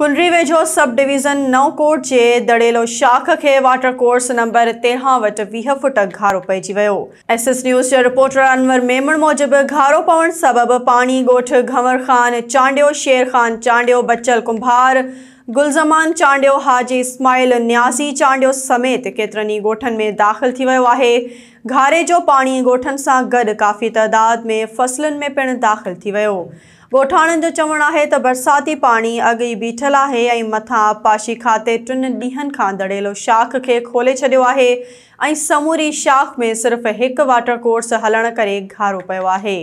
કુલરી વેજો સબ division નવકોટ જે દળેલો શાખક હે water course number તેરહાં વટ વીહ ફૂટક ઘારો પૈજી વિયો એસએસ ન્યૂઝ જે રિપોર્ટર અનવર मेमण मूजिबि घारो पवण सबबि पाणी ॻोठ घंवर ख़ान चांडियो शेर ख़ान चांडियो बचल कुंभार गुलज़मान चांडियो हाजी इस्माइल न्यासी चांडियो समेत केतिरनि ई ॻोठनि में दाख़िलु थी वियो आहे घारे जो पाणी ॻोठनि सां गॾु काफ़ी तइदाद में फ़सलुनि में पिणु दाख़िलु थी वियो ॻोठाणनि जो चवणु आहे त बरसाती पाणी अॻ ई बीठल आहे ऐं मथां पाशी खाते टिनि ॾींहनि खां दड़ेलो शाख खे खोले छॾियो आहे ऐं समूरी शाख में सिर्फ़ु हिकु वाटर कोर्स हलणु करे घारो पियो आहे